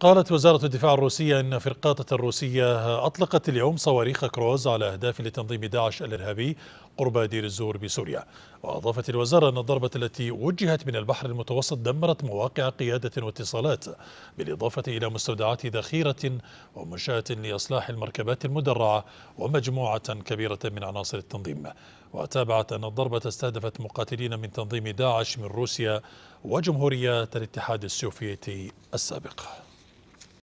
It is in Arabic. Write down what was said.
قالت وزارة الدفاع الروسية أن فرقاطة الروسية أطلقت اليوم صواريخ كروز على أهداف لتنظيم داعش الإرهابي قرب دير الزور بسوريا وأضافت الوزارة أن الضربة التي وجهت من البحر المتوسط دمرت مواقع قيادة واتصالات بالإضافة إلى مستودعات ذخيرة ومشاة لإصلاح المركبات المدرعة ومجموعة كبيرة من عناصر التنظيم وتابعت أن الضربة استهدفت مقاتلين من تنظيم داعش من روسيا وجمهورية الاتحاد السوفيتي السابقه